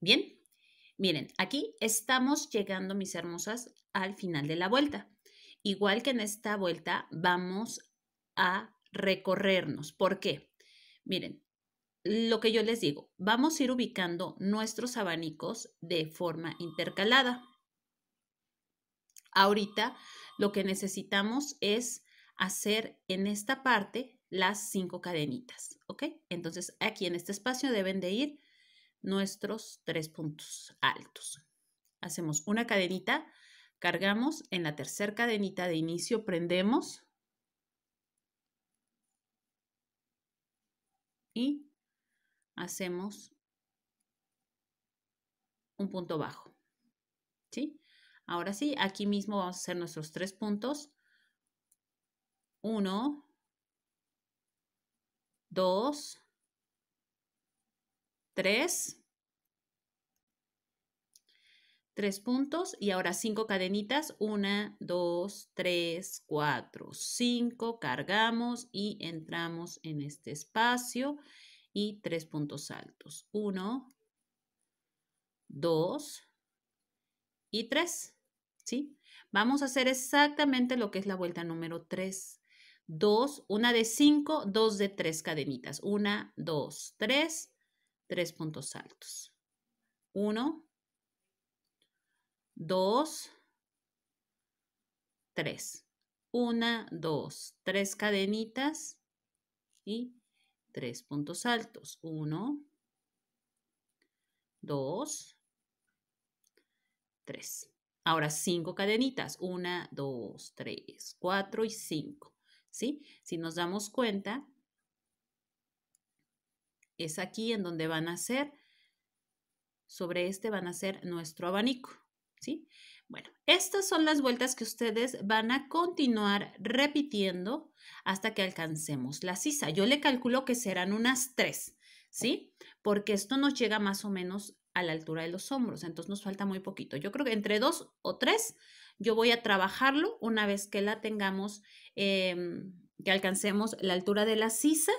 Bien, miren, aquí estamos llegando, mis hermosas, al final de la vuelta. Igual que en esta vuelta, vamos a recorrernos. ¿Por qué? Miren, lo que yo les digo, vamos a ir ubicando nuestros abanicos de forma intercalada. Ahorita lo que necesitamos es hacer en esta parte las cinco cadenitas, ¿ok? Entonces aquí en este espacio deben de ir nuestros tres puntos altos. Hacemos una cadenita, cargamos en la tercera cadenita de inicio, prendemos y hacemos un punto bajo. ¿Sí? Ahora sí, aquí mismo vamos a hacer nuestros tres puntos. Uno, dos, 3, 3 puntos y ahora 5 cadenitas, 1, 2, 3, 4, 5, cargamos y entramos en este espacio y 3 puntos altos, 1, 2 y 3, ¿sí? Vamos a hacer exactamente lo que es la vuelta número 3. 2, una de 5, 2 de 3 cadenitas, 1, 2, 3 tres puntos altos 1 2 3 1 2 3 cadenitas y tres puntos altos 1 2 3 ahora cinco cadenitas 1 2 3 4 y 5 si si nos damos cuenta es aquí en donde van a ser, sobre este van a ser nuestro abanico, ¿sí? Bueno, estas son las vueltas que ustedes van a continuar repitiendo hasta que alcancemos la sisa. Yo le calculo que serán unas tres, ¿sí? Porque esto nos llega más o menos a la altura de los hombros, entonces nos falta muy poquito. Yo creo que entre dos o tres yo voy a trabajarlo una vez que la tengamos, em, que alcancemos la altura de la sisa.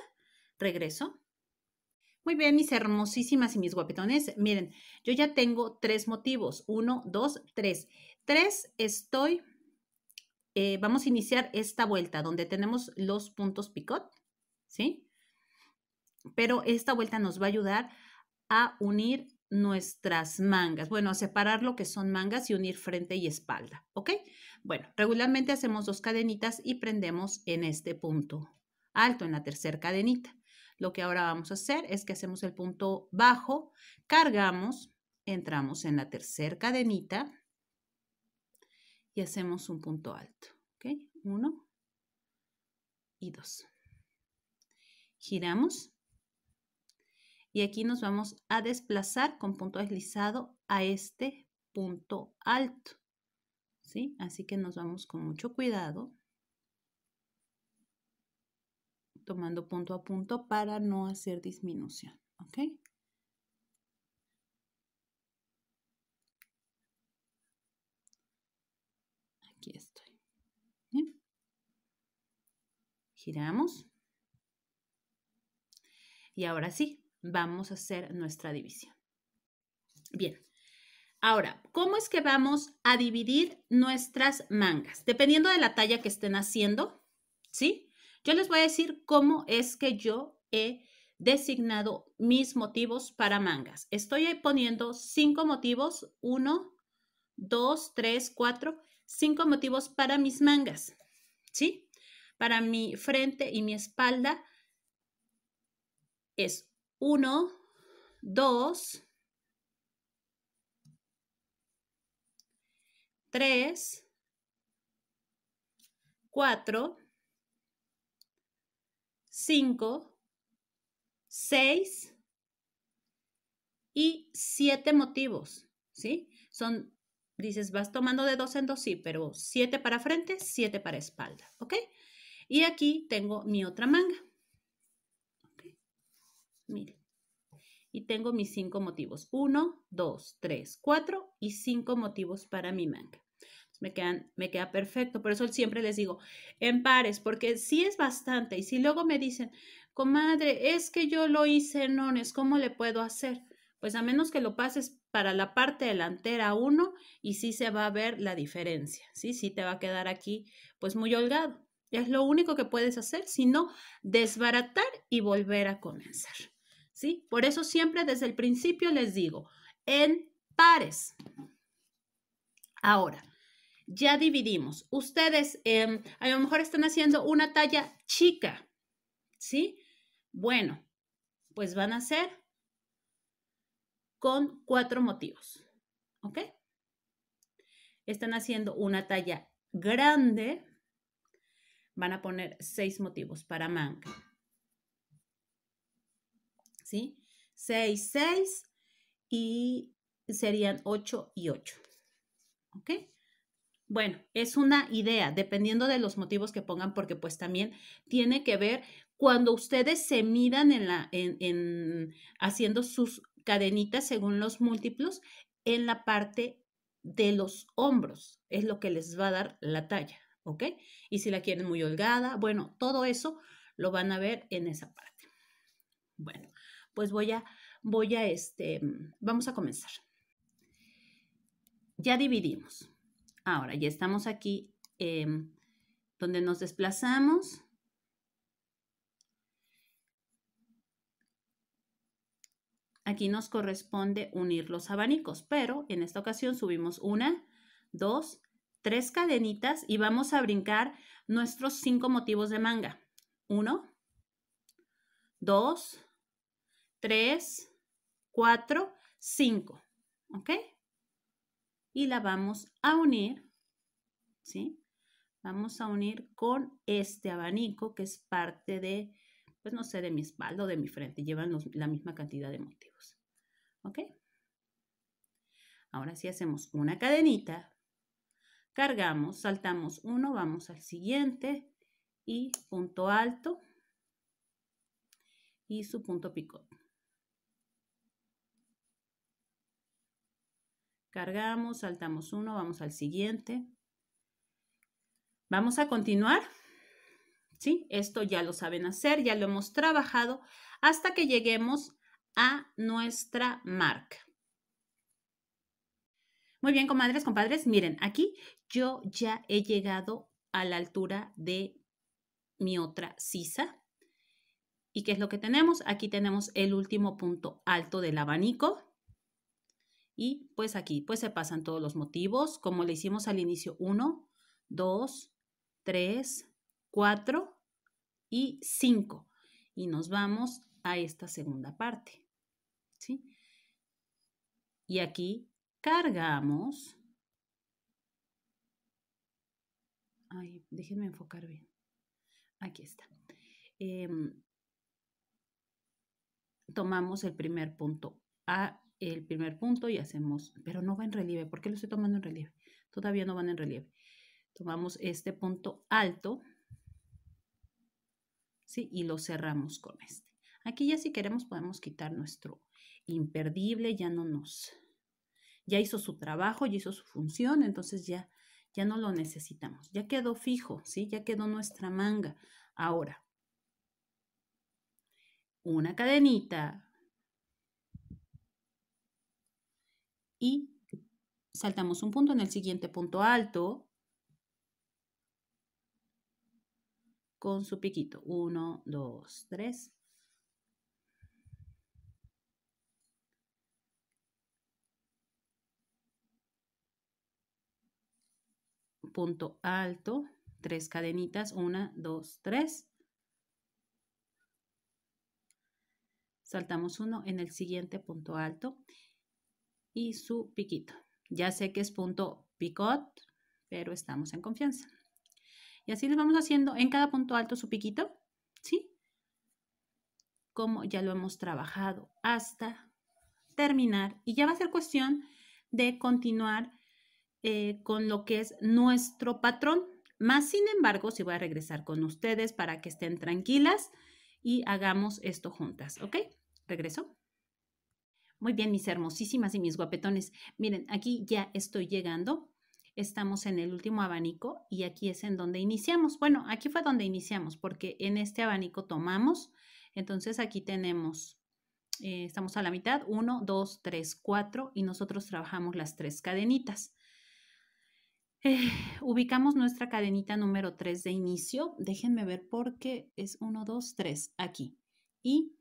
Regreso. Muy bien, mis hermosísimas y mis guapetones. Miren, yo ya tengo tres motivos. Uno, dos, tres. Tres, estoy... Eh, vamos a iniciar esta vuelta donde tenemos los puntos picot, ¿sí? Pero esta vuelta nos va a ayudar a unir nuestras mangas, bueno, a separar lo que son mangas y unir frente y espalda, ¿ok? Bueno, regularmente hacemos dos cadenitas y prendemos en este punto alto, en la tercera cadenita. Lo que ahora vamos a hacer es que hacemos el punto bajo, cargamos, entramos en la tercera cadenita y hacemos un punto alto. Uno y dos. Giramos y aquí nos vamos a desplazar con punto deslizado a este punto alto. ¿Sí? Así que nos vamos con mucho cuidado tomando punto a punto para no hacer disminución, ¿ok? Aquí estoy. ¿Bien? Giramos. Y ahora sí, vamos a hacer nuestra división. Bien. Ahora, ¿cómo es que vamos a dividir nuestras mangas? Dependiendo de la talla que estén haciendo, ¿sí? Yo les voy a decir cómo es que yo he designado mis motivos para mangas. Estoy eh, poniendo cinco motivos, uno, dos, tres, cuatro, cinco motivos para mis mangas, ¿sí? Para mi frente y mi espalda es uno, dos, tres, cuatro, 5, 6 y 7 motivos, ¿sí? Son, dices, vas tomando de dos en dos, sí, pero 7 para frente, 7 para espalda, ¿ok? Y aquí tengo mi otra manga. Miren. Y tengo mis 5 motivos. 1, 2, 3, 4 y 5 motivos para mi manga me, queda perfecto. Por eso siempre les digo, en pares, porque si es bastante. Y si luego me dicen, comadre, es que yo lo hice en ones, ¿cómo le puedo hacer? Pues a menos que lo pases para la parte delantera uno, y sí se va a ver la diferencia, ¿sí? Sí te va a quedar aquí pues muy holgado. Es lo único que puedes hacer, sino desbaratar y volver a comenzar, ¿sí? Por eso siempre desde el principio les digo, en pares. Ahora, ya dividimos. Ustedes em, a lo mejor están haciendo una talla chica, ¿sí? Bueno, pues van a hacer con cuatro motivos, ¿ok? Están haciendo una talla grande, van a poner seis motivos para manga, ¿sí? Seis, seis y serían ocho y ocho, ¿ok? Bueno, es una idea, dependiendo de los motivos que pongan, porque pues también tiene que ver cuando ustedes se midan en la, en, haciendo sus cadenitas según los múltiplos en la parte de los hombros, es lo que les va a dar la talla, ¿ok? Y si la quieren muy holgada, bueno, todo eso lo van a ver en esa parte. Bueno, pues voy a, voy a, este, vamos a comenzar. Ya dividimos. Ahora, ya estamos aquí em, donde nos desplazamos. Aquí nos corresponde unir los abanicos, pero en esta ocasión subimos una, dos, tres cadenitas y vamos a brincar nuestros cinco motivos de manga. Uno, dos, tres, cuatro, cinco. ¿Ok? y la vamos a unir, ¿sí? Vamos a unir con este abanico que es parte de, pues no sé, de mi espalda o de mi frente. Llevan la misma cantidad de motivos. ¿Ok? Ahora sí hacemos una cadenita, cargamos, saltamos uno, vamos al siguiente y punto alto y su punto pico Cargamos, saltamos uno, vamos al siguiente. Vamos a continuar. ¿Sí? Esto ya lo saben hacer, ya lo hemos trabajado hasta que lleguemos a nuestra marca. Muy bien, comadres, compadres, miren, aquí yo ya he llegado a la altura de mi otra sisa. ¿Y qué es lo que tenemos? Aquí tenemos el último punto alto del abanico. Y pues aquí, pues se pasan todos los motivos, como le hicimos al inicio 1, 2, 3, 4 y 5. Y nos vamos a esta segunda parte. Y aquí cargamos. Ay, déjenme enfocar bien. Aquí está. Em, tomamos el primer punto A el primer punto y hacemos, pero no va en relieve. ¿Por qué lo estoy tomando en relieve? Todavía no van en relieve. Tomamos este punto alto, ¿sí? Y lo cerramos con este. Aquí ya si queremos podemos quitar nuestro imperdible, ya no nos, ya hizo su trabajo, ya hizo su función, entonces ya, ya no lo necesitamos. Ya quedó fijo, ¿sí? Ya quedó nuestra manga. Ahora, una cadenita, y saltamos un punto en el siguiente punto alto con su piquito. 1, 2, 3. Punto alto, tres cadenitas, 1, 2, 3. Saltamos uno en el siguiente punto alto y su piquito. Ya sé que es punto picot, pero estamos en confianza. Y así les vamos haciendo en cada punto alto su piquito, ¿sí? Como ya lo hemos trabajado hasta terminar. Y ya va a ser cuestión de continuar eh, con lo que es nuestro patrón. Más sin embargo, si voy a regresar con ustedes para que estén tranquilas y hagamos esto juntas, ¿ok? Regreso. Muy bien, mis hermosísimas y mis guapetones. Miren, aquí ya estoy llegando. Estamos en el último abanico y aquí es en donde iniciamos. Bueno, aquí fue donde iniciamos porque en este abanico tomamos. Entonces aquí tenemos, eh, estamos a la mitad, 1, 2, 3, 4 y nosotros trabajamos las tres cadenitas. Eh, ubicamos nuestra cadenita número 3 de inicio. Déjenme ver por qué es 1, 2, 3 aquí. Y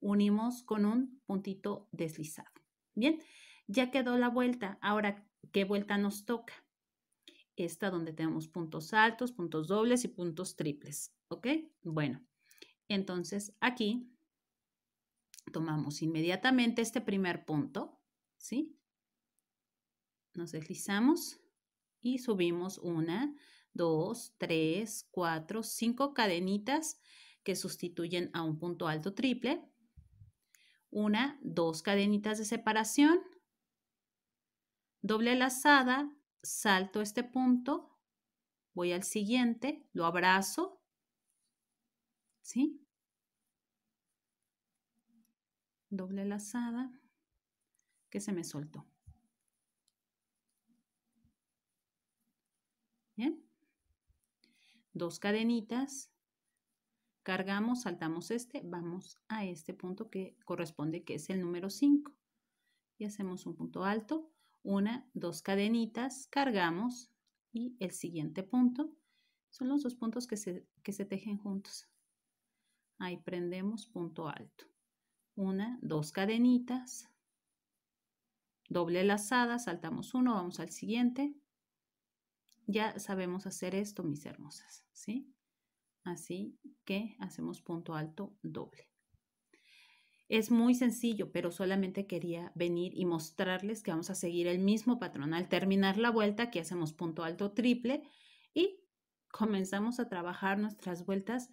unimos con un puntito deslizado. Bien, ya quedó la vuelta. Ahora, ¿qué vuelta nos toca? Esta donde tenemos puntos altos, puntos dobles y puntos triples. ¿Ok? Bueno, entonces aquí tomamos inmediatamente este primer punto, ¿sí? Nos deslizamos y subimos una, dos, tres, cuatro, cinco cadenitas que sustituyen a un punto alto triple una, dos cadenitas de separación, doble lazada, salto este punto, voy al siguiente, lo abrazo, ¿sí? Doble lazada, que se me soltó. Bien. Dos cadenitas, Cargamos, saltamos este, vamos a este punto que corresponde que es el número 5. Y hacemos un punto alto, una, dos cadenitas, cargamos y el siguiente punto. Son los dos puntos que se, que se tejen juntos. Ahí prendemos punto alto. Una, dos cadenitas, doble lazada, saltamos uno, vamos al siguiente. Ya sabemos hacer esto, mis hermosas, ¿sí? así que hacemos punto alto doble. Es muy sencillo, pero solamente quería venir y mostrarles que vamos a seguir el mismo patrón. Al terminar la vuelta, que hacemos punto alto triple y comenzamos a trabajar nuestras vueltas,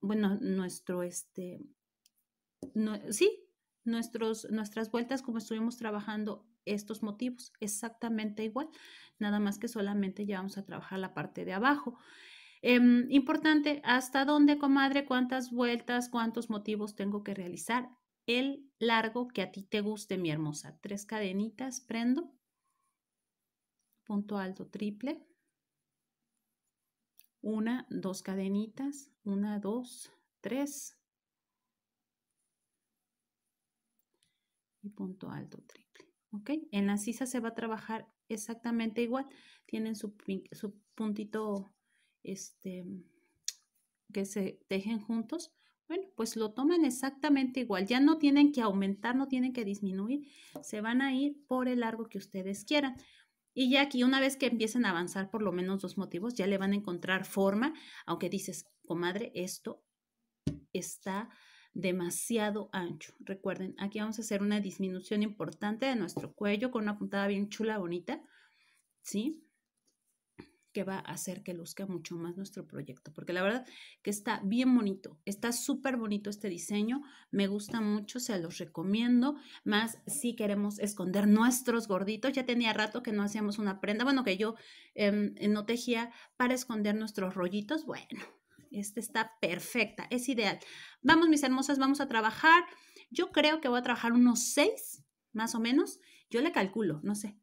bueno, nuestro este, sí, nuestros, nuestras vueltas como estuvimos trabajando estos motivos, exactamente igual, nada más que solamente ya vamos a trabajar la parte de abajo. Em, importante, ¿hasta dónde, comadre? ¿Cuántas vueltas? ¿Cuántos motivos tengo que realizar? El largo que a ti te guste, mi hermosa. Tres cadenitas, prendo. Punto alto triple. Una, dos cadenitas. Una, dos, tres. Y punto alto triple. ¿Ok? En la sisa se va a trabajar exactamente igual. Tienen su, su puntito este, que se tejen juntos, bueno, pues lo toman exactamente igual. Ya no tienen que aumentar, no tienen que disminuir. Se van a ir por el largo que ustedes quieran. Y ya aquí, una vez que empiecen a avanzar por lo menos dos motivos, ya le van a encontrar forma, aunque dices, comadre, esto está demasiado ancho. Recuerden, aquí vamos a hacer una disminución importante de nuestro cuello con una puntada bien chula, bonita, ¿sí? que va a hacer que luzca mucho más nuestro proyecto, porque la verdad que está bien bonito, está súper bonito este diseño, me gusta mucho, se los recomiendo, más si queremos esconder nuestros gorditos, ya tenía rato que no hacíamos una prenda, bueno, que yo em, no tejía para esconder nuestros rollitos, bueno, esta está perfecta, es ideal. Vamos, mis hermosas, vamos a trabajar, yo creo que voy a trabajar unos seis, más o menos, yo le calculo, no sé,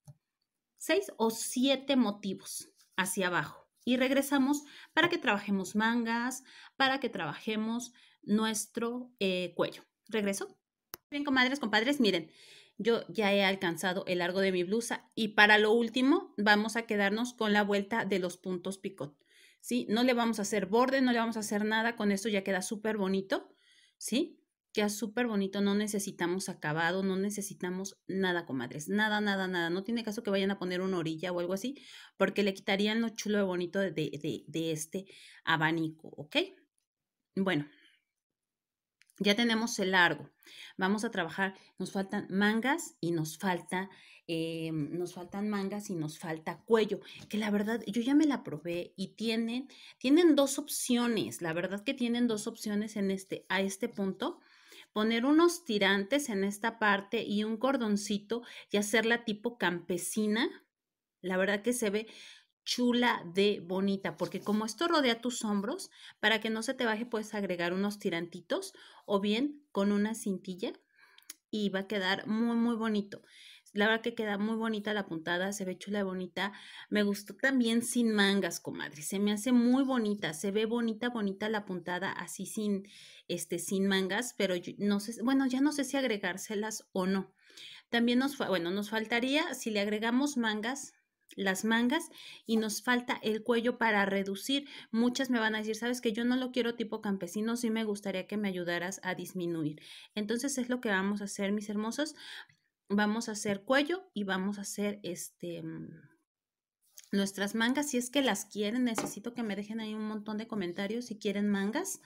seis o siete motivos hacia abajo y regresamos para que trabajemos mangas, para que trabajemos nuestro eh, cuello. Regreso. Bien, comadres, compadres, miren, yo ya he alcanzado el largo de mi blusa y para lo último vamos a quedarnos con la vuelta de los puntos picot. ¿Sí? No le vamos a hacer borde, no le vamos a hacer nada, con esto ya queda súper bonito, ¿sí? queda súper bonito, no necesitamos acabado, no necesitamos nada, comadres, nada, nada, nada. No tiene caso que vayan a poner una orilla o algo así, porque le quitarían lo chulo y bonito de, este abanico, ¿ok? Bueno, ya tenemos el largo. Vamos a trabajar, nos faltan mangas y nos falta, eh, nos faltan mangas y nos falta cuello, que la verdad yo ya me la probé y tienen, tienen dos opciones, la verdad que tienen dos opciones en este, a este punto poner unos tirantes en esta parte y un cordoncito y hacerla tipo campesina. La verdad que se ve chula de bonita, porque como esto rodea tus hombros, para que no se te baje puedes agregar unos tirantitos o bien con una cintilla y va a quedar muy, muy bonito. La verdad que queda muy bonita la puntada, se ve chula y bonita. Me gustó también sin mangas, comadre. Se me hace muy bonita, se ve bonita, bonita la puntada, así sin, este, sin mangas, pero no sé, bueno, ya no sé si agregárselas o no. También nos, bueno, nos faltaría, si le agregamos mangas, las mangas y nos falta el cuello para reducir. Muchas me van a decir, sabes que yo no lo quiero tipo campesino, sí me gustaría que me ayudaras a disminuir. Entonces es lo que vamos a hacer, mis hermosos vamos a hacer cuello y vamos a hacer este mm, nuestras mangas. Si es que las quieren, necesito que me dejen ahí un montón de comentarios si quieren mangas.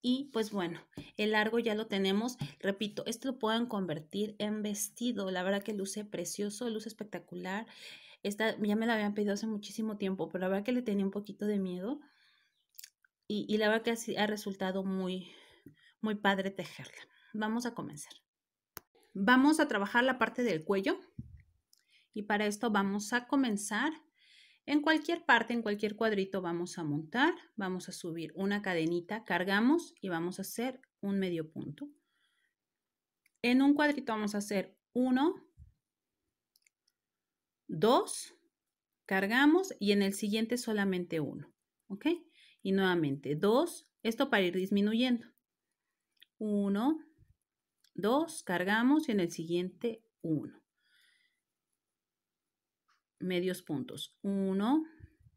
Y pues bueno, el largo ya lo tenemos. Repito, esto lo pueden convertir en vestido. La verdad que luce precioso, luce espectacular. Esta ya me la habían pedido hace muchísimo tiempo, pero la verdad que le tenía un poquito de miedo. Y, y la verdad que ha resultado muy, muy padre tejerla. Vamos a comenzar vamos a trabajar la parte del cuello y para esto vamos a comenzar en cualquier parte, en cualquier cuadrito vamos a montar, vamos a subir una cadenita, cargamos y vamos a hacer un medio punto. En un cuadrito vamos a hacer uno, dos, cargamos y en el siguiente solamente uno, ¿ok? Y nuevamente dos, esto para ir disminuyendo. Uno. 2, cargamos y en el siguiente 1. Medios puntos. 1,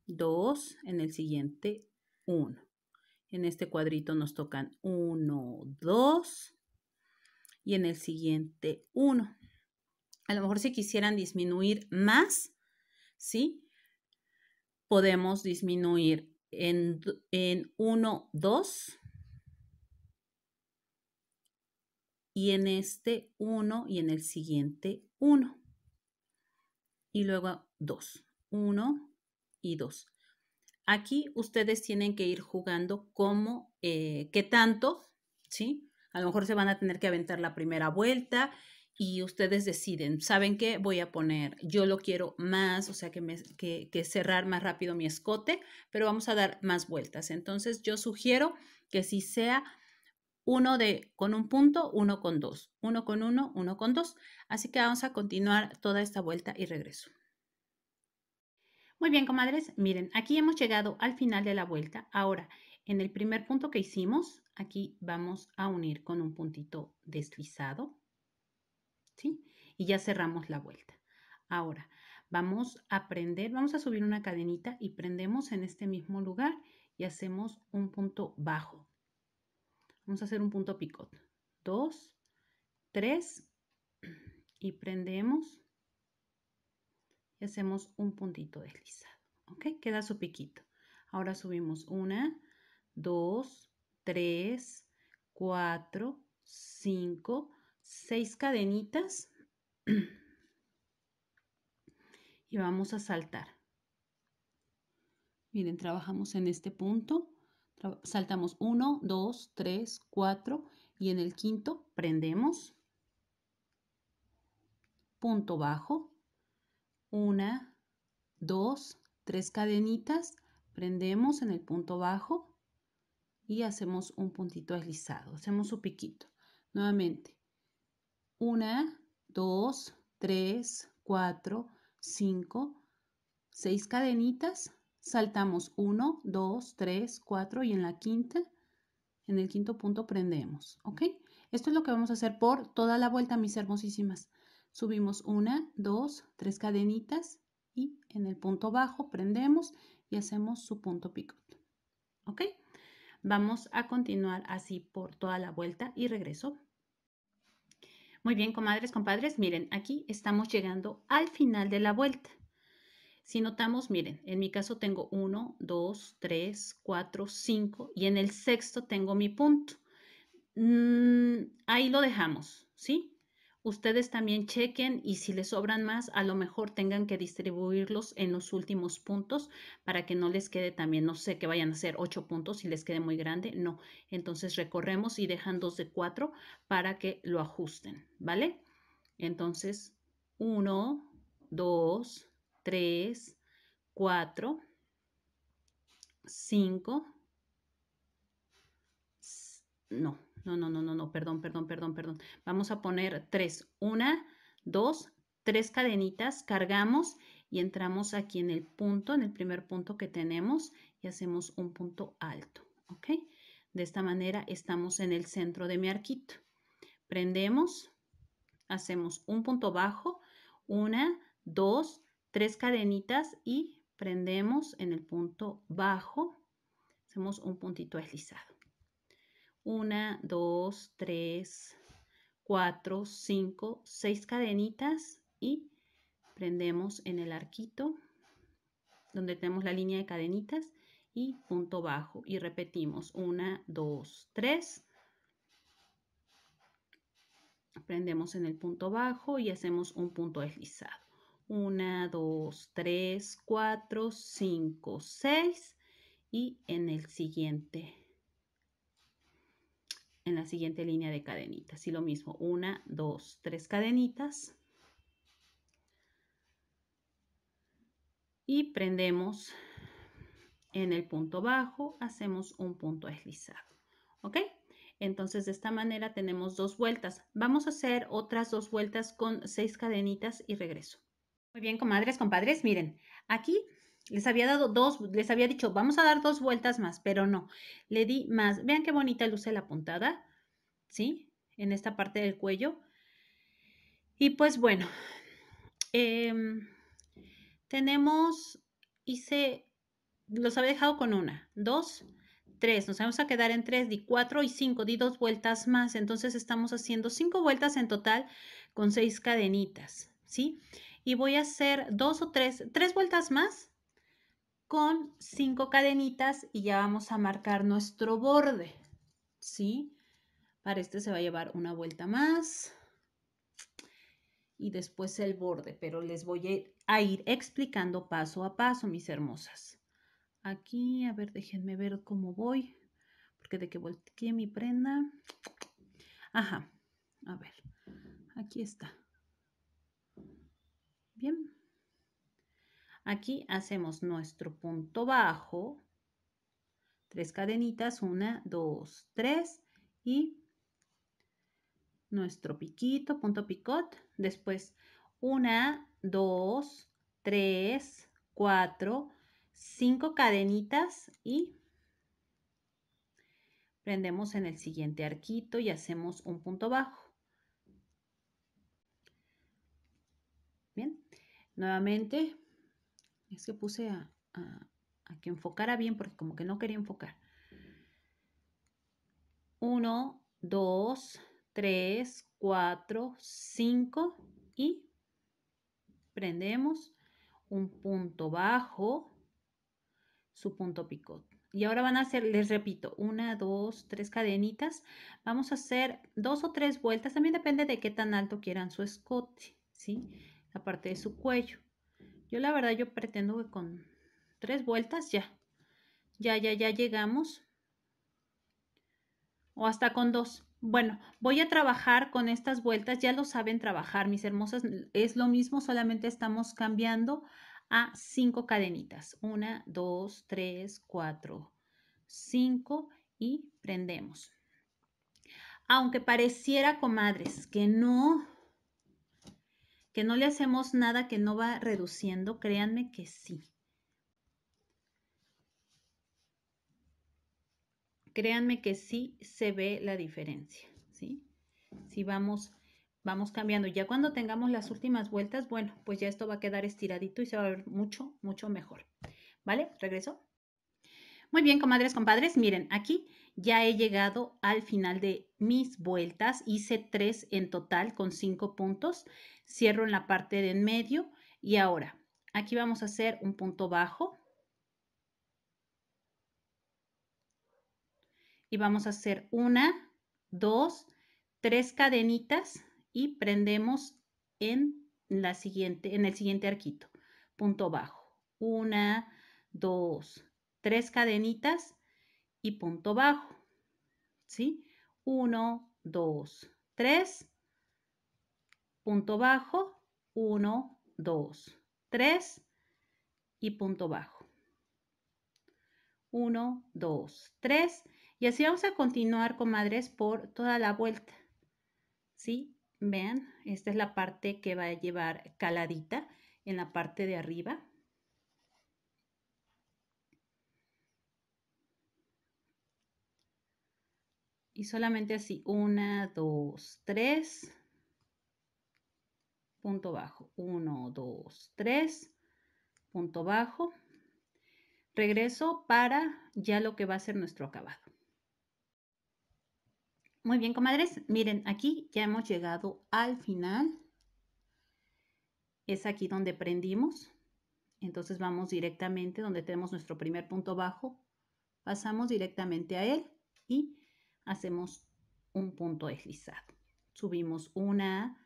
2, en el siguiente 1. En este cuadrito nos tocan 1, 2 y en el siguiente 1. A lo mejor si quisieran disminuir más, ¿sí? Podemos disminuir en 1, en 2 y en este 1 y en el siguiente 1. Y luego 2, 1 y 2. Aquí ustedes tienen que ir jugando como, eh, qué tanto, ¿sí? A lo mejor se van a tener que aventar la primera vuelta y ustedes deciden, ¿saben qué? Voy a poner, yo lo quiero más, o sea, que, que, cerrar más rápido mi escote, pero vamos a dar más vueltas. Entonces, yo sugiero que si sea uno de, con un punto, uno con dos, uno con uno, uno con dos. Así que vamos a continuar toda esta vuelta y regreso. Muy bien, comadres, miren, aquí hemos llegado al final de la vuelta. Ahora, en el primer punto que hicimos, aquí vamos a unir con un puntito deslizado, Y ya cerramos la vuelta. Ahora, vamos a prender, vamos a subir una cadenita y prendemos en este mismo lugar y hacemos un punto bajo, Vamos a hacer un punto picot. 2, 3 y prendemos y hacemos un puntito deslizado. ¿Ok? Queda su piquito. Ahora subimos 1, 2, 3, 4, 5, 6 cadenitas y vamos a saltar. Miren, trabajamos en este punto saltamos 1, 2, 3, 4 y en el quinto prendemos, punto bajo, 1, 2, 3 cadenitas, prendemos en el punto bajo y hacemos un puntito deslizado, hacemos su piquito. Nuevamente, 1, 2, 3, 4, 5, 6 cadenitas, saltamos 1, 2, 3, 4 y en la quinta, en el quinto punto prendemos, ¿ok? Esto es lo que vamos a hacer por toda la vuelta, mis hermosísimas. Subimos 1, 2, 3 cadenitas y en el punto bajo prendemos y hacemos su punto picot, ¿ok? Vamos a continuar así por toda la vuelta y regreso. Muy bien, comadres, compadres, miren, aquí estamos llegando al final de la vuelta. Si notamos, miren, en mi caso tengo 1, 2, 3, 4, 5 y en el sexto tengo mi punto. Mm, ahí lo dejamos, ¿sí? Ustedes también chequen y si les sobran más, a lo mejor tengan que distribuirlos en los últimos puntos para que no les quede también, no sé, que vayan a ser 8 puntos y les quede muy grande, no. Entonces recorremos y dejan dos de 4 para que lo ajusten, ¿vale? Entonces, 1, 2, 3, 4, 5, no, no, no, no, no, no, perdón, perdón, perdón, perdón. Vamos a poner 3, 1, 2, 3 cadenitas, cargamos y entramos aquí en el punto, en el primer punto que tenemos y hacemos un punto alto, ¿ok? De esta manera estamos en el centro de mi arquito. Prendemos, hacemos un punto bajo, 1, 2, tres cadenitas y prendemos en el punto bajo. Hacemos un puntito deslizado. una dos tres cuatro cinco seis cadenitas y prendemos en el arquito donde tenemos la línea de cadenitas y punto bajo y repetimos una dos tres prendemos en el punto bajo y hacemos un punto deslizado 1, 2, 3, 4, 5, 6 y en el siguiente en la siguiente línea de cadenitas y lo mismo 1 2 3 cadenitas y prendemos en el punto bajo hacemos un punto deslizado ok entonces de esta manera tenemos dos vueltas vamos a hacer otras dos vueltas con seis cadenitas y regreso muy bien, comadres, compadres, miren, aquí les había dado dos, les había dicho, vamos a dar dos vueltas más, pero no, le di más. Vean qué bonita luce la puntada, ¿sí? En esta parte del cuello. Y pues bueno, em, tenemos, hice, los había dejado con una, dos, tres, nos vamos a quedar en tres, di cuatro y cinco, di dos vueltas más, entonces estamos haciendo cinco vueltas en total con seis cadenitas, ¿sí? sí y voy a hacer dos o tres, tres vueltas más con cinco cadenitas y ya vamos a marcar nuestro borde, ¿sí? Para este se va a llevar una vuelta más y después el borde, pero les voy a ir, explicando paso a paso, mis hermosas. Aquí, a ver, déjenme ver cómo voy, porque de que volteé mi prenda. Ajá, a ver, aquí está. Bien. Aquí hacemos nuestro punto bajo, tres cadenitas, una, dos, tres y nuestro piquito, punto picot, después una, dos, tres, cuatro, cinco cadenitas y prendemos en el siguiente arquito y hacemos un punto bajo. Bien, Nuevamente, es que puse a, que enfocara bien porque como que no quería enfocar. 1, 2, 3, 4, 5 y prendemos un punto bajo, su punto picot. Y ahora van a hacer, les repito, una, dos, tres cadenitas. Vamos a hacer dos o tres vueltas. También depende de qué tan alto quieran su escote, ¿sí? la parte de su cuello. Yo la verdad, yo pretendo que con tres vueltas ya, ya, ya, ya llegamos. O hasta con dos. Bueno, voy a trabajar con estas vueltas, ya lo saben trabajar, mis hermosas, es lo mismo, solamente estamos cambiando a cinco cadenitas. Una, dos, tres, cuatro, cinco y prendemos. Aunque pareciera, comadres, que no, que no le hacemos nada que no va reduciendo, créanme que sí. Créanme que sí se ve la diferencia, ¿sí? Si vamos, vamos cambiando. Ya cuando tengamos las últimas vueltas, bueno, pues ya esto va a quedar estiradito y se va a ver mucho, mucho mejor. ¿Vale? Regreso. Muy bien, comadres, compadres, miren, aquí ya he llegado al final de mis vueltas, hice tres en total con cinco puntos, cierro en la parte de en medio y ahora aquí vamos a hacer un punto bajo y vamos a hacer una, dos, tres cadenitas y prendemos en, la siguiente, en el siguiente arquito, punto bajo, una, dos, tres cadenitas y punto bajo. ¿Sí? 1, 2, 3, punto bajo, 1, 2, 3 y punto bajo. 1, 2, 3. Y así vamos a continuar, con comadres, por toda la vuelta. ¿Sí? Vean, esta es la parte que va a llevar caladita en la parte de arriba. y solamente así, una, dos, tres, punto bajo, uno, dos, tres, punto bajo, regreso para ya lo que va a ser nuestro acabado. Muy bien, comadres, miren, aquí ya hemos llegado al final, es aquí donde prendimos, entonces vamos directamente donde tenemos nuestro primer punto bajo, pasamos directamente a él y hacemos un punto deslizado. Subimos una,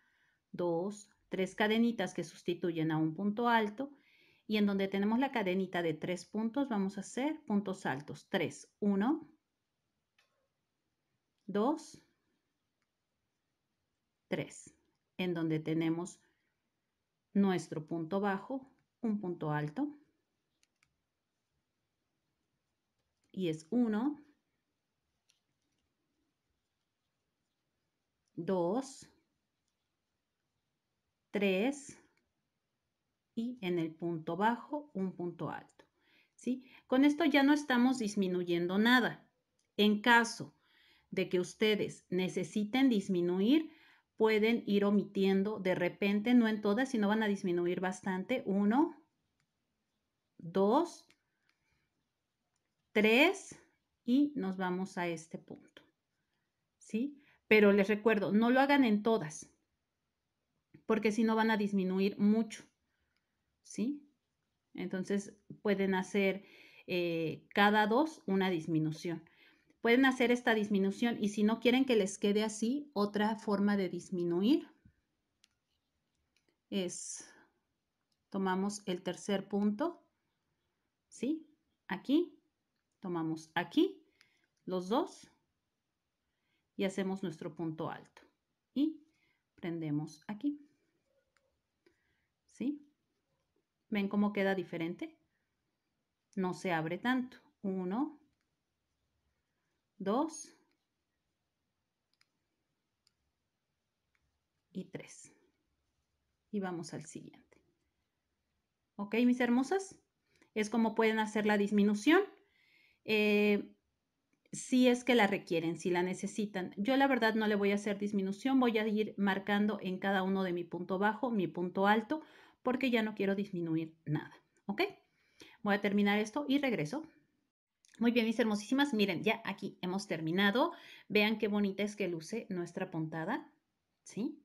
dos, tres cadenitas que sustituyen a un punto alto y en donde tenemos la cadenita de tres puntos vamos a hacer puntos altos. Tres, uno, dos, tres. En donde tenemos nuestro punto bajo, un punto alto y es uno, 2, 3 y en el punto bajo un punto alto. Con esto ya no estamos disminuyendo nada. En caso de que ustedes necesiten disminuir, pueden ir omitiendo de repente, no en todas, sino van a disminuir bastante. 1, 2, 3 y nos vamos a este punto. ¿Sí? Pero les recuerdo, no lo hagan en todas, porque si no van a disminuir mucho, ¿sí? Entonces pueden hacer eh, cada dos una disminución. Pueden hacer esta disminución y si no quieren que les quede así, otra forma de disminuir es, tomamos el tercer punto, ¿sí? Aquí, tomamos aquí los dos y hacemos nuestro punto alto y prendemos aquí. ¿Sí? ¿Ven cómo queda diferente? No se abre tanto. Uno, dos y tres. Y vamos al siguiente. ¿Ok, mis hermosas? Es como pueden hacer la disminución. Eh, si es que la requieren, si la necesitan. Yo la verdad no le voy a hacer disminución, voy a ir marcando en cada uno de mi punto bajo, mi punto alto, porque ya no quiero disminuir nada, ¿ok? Voy a terminar esto y regreso. Muy bien, mis hermosísimas, miren, ya aquí hemos terminado. Vean qué bonita es que luce nuestra puntada, ¿sí?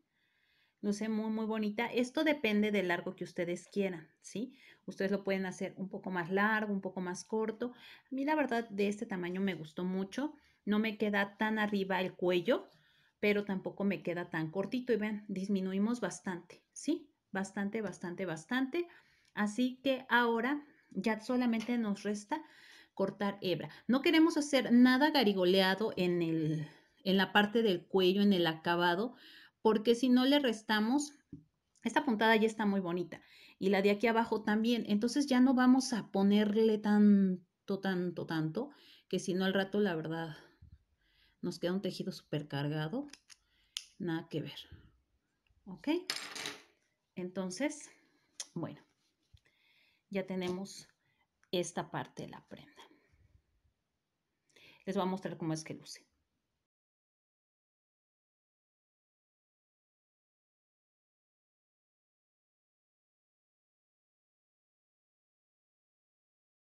sé, muy, muy bonita. Esto depende del largo que ustedes quieran, ¿sí? Ustedes lo pueden hacer un poco más largo, un poco más corto. A mí la verdad de este tamaño me gustó mucho. No me queda tan arriba el cuello, pero tampoco me queda tan cortito. Y ven disminuimos bastante, ¿sí? Bastante, bastante, bastante. Así que ahora ya solamente nos resta cortar hebra. No queremos hacer nada garigoleado en, el, en la parte del cuello, en el acabado, porque si no le restamos, esta puntada ya está muy bonita y la de aquí abajo también, entonces ya no vamos a ponerle tanto, tanto, tanto, que si no al rato la verdad nos queda un tejido súper cargado, nada que ver, ¿ok? Entonces, bueno, ya tenemos esta parte de la prenda. Les voy a mostrar cómo es que luce.